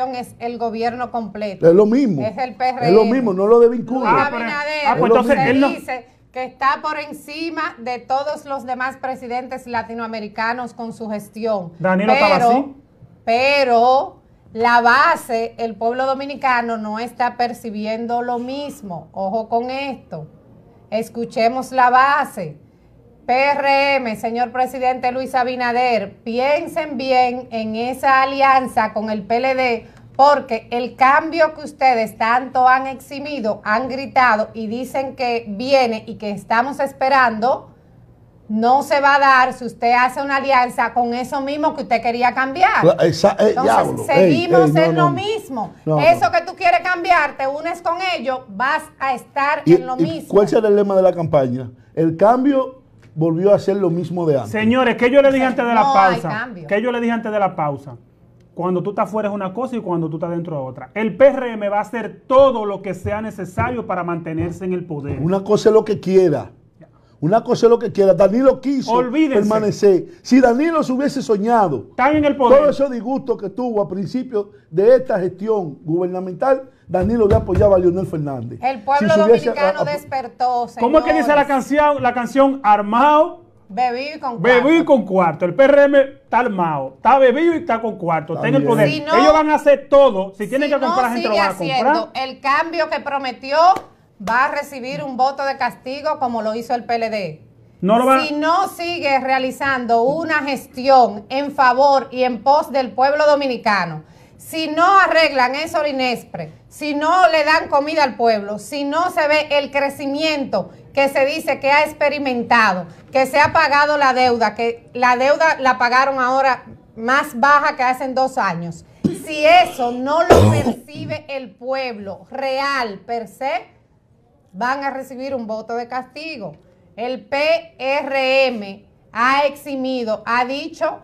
es el gobierno completo. Es lo mismo. Es el PRM. Es lo mismo, no lo devincula. ah, ah pues dice que está por encima de todos los demás presidentes latinoamericanos con su gestión. pero, pero la base, el pueblo dominicano no está percibiendo lo mismo. Ojo con esto. Escuchemos la base. PRM, señor presidente Luis Abinader, piensen bien en esa alianza con el PLD, porque el cambio que ustedes tanto han eximido, han gritado y dicen que viene y que estamos esperando, no se va a dar si usted hace una alianza con eso mismo que usted quería cambiar. Eh, Entonces, seguimos en lo mismo. eso que tú quieres cambiar, te unes con ellos, vas a estar en lo mismo. ¿Cuál es el lema de la campaña? El cambio volvió a hacer lo mismo de antes. Señores, que yo le dije antes de la pausa? que yo le dije antes de la pausa? Cuando tú estás fuera es una cosa y cuando tú estás dentro es otra. El PRM va a hacer todo lo que sea necesario para mantenerse en el poder. Una cosa es lo que quiera una cosa es lo que quiera. Danilo quiso permanecer. Si Danilo se hubiese soñado, Están en el poder. todo ese disgusto que tuvo a principio de esta gestión gubernamental, Danilo le apoyaba a Leonel Fernández. El pueblo dominicano despertó. ¿Cómo es que dice la canción, la canción Armado? Bebido y con cuarto. Bebido con cuarto. El PRM está armado. Está bebido y está con cuarto. Está, en el poder. Ellos van a hacer todo. Si tienen que comprar no gente, lo a comprar. El cambio que prometió va a recibir un voto de castigo como lo hizo el PLD. Si no sigue realizando una gestión en favor y en pos del pueblo dominicano, si no arreglan eso Inespre, si no le dan comida al pueblo, si no se ve el crecimiento que se dice que ha experimentado, que se ha pagado la deuda, que la deuda la pagaron ahora más baja que hace dos años. Si eso no lo percibe el pueblo real per se, van a recibir un voto de castigo. El PRM ha eximido, ha dicho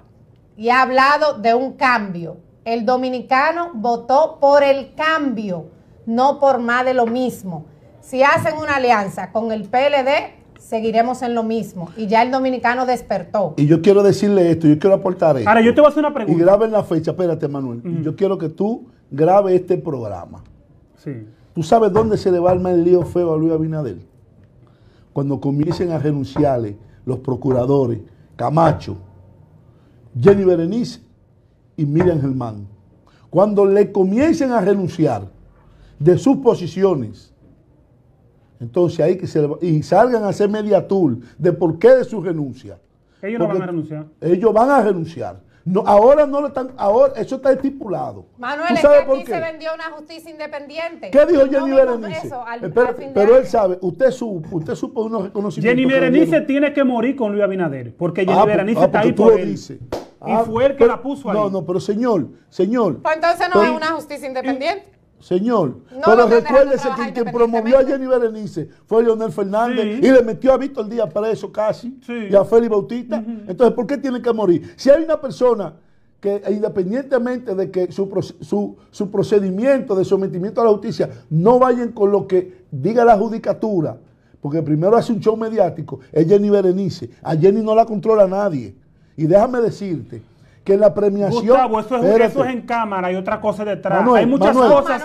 y ha hablado de un cambio. El dominicano votó por el cambio, no por más de lo mismo. Si hacen una alianza con el PLD, seguiremos en lo mismo. Y ya el dominicano despertó. Y yo quiero decirle esto, yo quiero aportar esto. Ahora, yo te voy a hacer una pregunta. Y graben la fecha, espérate, Manuel. Mm. Yo quiero que tú grabe este programa. Sí. ¿Tú sabes dónde se le va a armar el lío feo a Luis Abinadel? Cuando comiencen a renunciarle los procuradores, Camacho, Jenny Berenice y Miriam Germán. Cuando le comiencen a renunciar de sus posiciones, entonces ahí que se y salgan a hacer media tour de por qué de su renuncia. Ellos no van a renunciar. Ellos van a renunciar. No, ahora no lo están, ahora eso está estipulado. Manuel, es que aquí se vendió una justicia independiente. ¿Qué dijo Jenny Berenice? pero él sabe, usted supo, usted supo unos reconocimientos. Jenny Berenice tiene que morir con Luis Abinader, porque Jenny ah, pues, Berenice ah, está ahí Y fue él que ah, la puso ahí. No, no, pero señor, señor. Pues entonces no es una justicia independiente. Señor, pero recuérdese que quien promovió a Jenny Berenice fue Leonel Fernández y le metió a Víctor Díaz preso casi y a Félix Bautista. Entonces, ¿por qué tiene que morir? Si hay una persona que independientemente de que su, su, procedimiento de sometimiento a la justicia no vayan con lo que diga la judicatura, porque primero hace un show mediático, es Jenny Berenice, a Jenny no la controla nadie. Y déjame decirte, que la premiación. Gustavo, eso es, en cámara y otra cosa detrás. hay muchas cosas.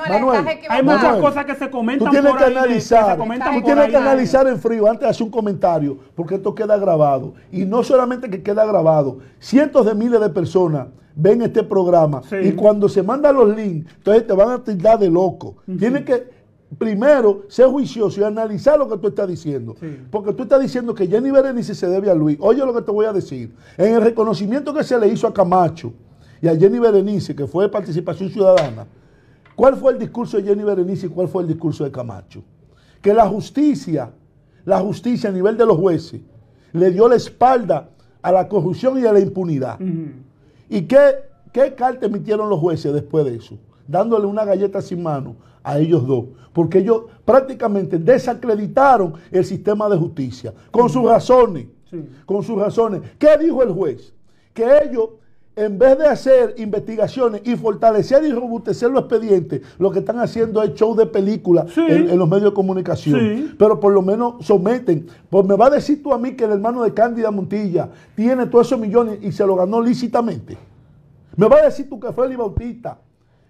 hay muchas cosas que se comentan. Tú tienes que analizar. tú tienes que analizar en frío antes de hacer un comentario, porque esto queda grabado. Y no solamente que queda grabado, cientos de miles de personas ven este programa y cuando se mandan los links, entonces te van a tirar de loco. Tienes que primero, ser juicioso y analizar lo que tú estás diciendo. Porque tú estás diciendo que Jenny Berenice se debe a Luis. Oye lo que te voy a decir. En el reconocimiento que se le hizo a Camacho y a Jenny Berenice, que fue participación ciudadana, ¿cuál fue el discurso de Jenny Berenice y cuál fue el discurso de Camacho? Que la justicia, la justicia a nivel de los jueces, le dio la espalda a la corrupción y a la impunidad. ¿Y qué carta emitieron los jueces después de eso? dándole una galleta sin mano a ellos dos, porque ellos prácticamente desacreditaron el sistema de justicia, con sus razones, con sus razones. ¿Qué dijo el juez? Que ellos, en vez de hacer investigaciones y fortalecer y robustecer los expedientes, lo que están haciendo es show de película en, los medios de comunicación, pero por lo menos someten. Pues me va a decir tú a mí que el hermano de Cándida Montilla tiene todos esos millones y se lo ganó lícitamente. Me va a decir tú que fue el Bautista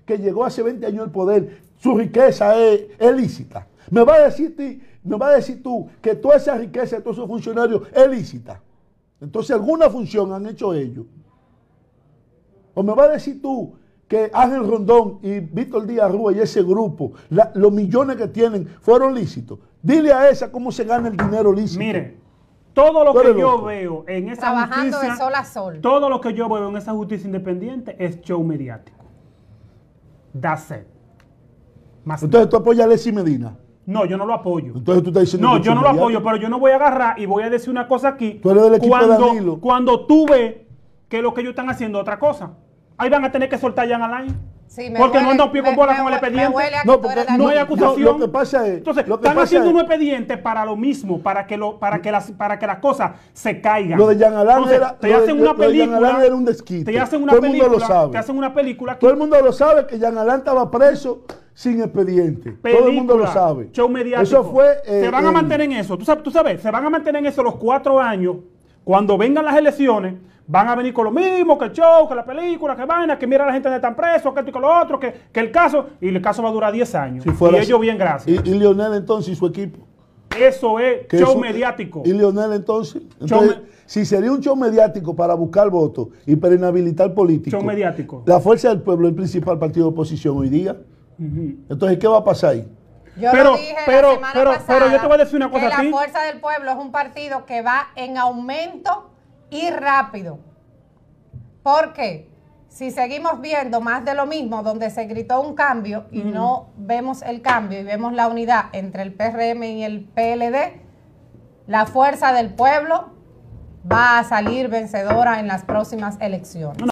que llegó hace 20 años al poder, su riqueza es, ilícita. Me va a decir me va a decir tú que toda esa riqueza de todos esos funcionarios es ilícita? Entonces alguna función han hecho ellos. O me va a decir tú que Ángel Rondón y Víctor Díaz Rúa y ese grupo, los millones que tienen, fueron lícitos. Dile a esa cómo se gana el dinero lícito. Mire, todo lo que yo veo en esa justicia, Todo lo que yo veo en esa justicia independiente es show mediático. Dase. Entonces tú apoyas a Medina. No, yo no lo apoyo. Entonces tú estás diciendo. No, yo no lo apoyo, pero yo no voy a agarrar y voy a decir una cosa aquí. cuando, tú ves que lo que ellos están haciendo es otra cosa. Ahí van a tener que soltar ya Jan Alain. Sí, porque no han dado pie con bola con el expediente. No, porque no, hay acusación. lo que pasa es, Entonces, lo que están haciendo es, un expediente para lo mismo, para que, lo, para que, las, para que las cosas se caigan. Lo de Jan Alain era, te hacen una película. un desquite. Te hacen una Todo película, el mundo lo sabe. Te hacen una película. Que, Todo el mundo lo sabe que Jan Alain estaba preso sin expediente. Todo el mundo lo sabe. Show mediático. Eso fue. Eh, se van a mantener en eso. ¿Tú sabes, tú sabes, se van a mantener en eso los cuatro años. Cuando vengan las elecciones van a venir con lo mismo, que el show, que la película, que vaina, que mira a la gente de tan preso, que esto y que lo otro, que, el caso, y el caso va a durar 10 años. y ellos bien, gracias. Y, Lionel entonces y su equipo. Eso es show mediático. ¿Y Lionel entonces? si sería un show mediático para buscar votos y para inhabilitar políticos. Show mediático. La fuerza del pueblo es el principal partido de oposición hoy día. Entonces, ¿qué va a pasar ahí? Yo pero, dije pero, pero yo te voy a decir una cosa La Fuerza del Pueblo es un partido que va en aumento y rápido. Porque si seguimos viendo más de lo mismo, donde se gritó un cambio y no vemos el cambio y vemos la unidad entre el PRM y el PLD, la fuerza del pueblo va a salir vencedora en las próximas elecciones.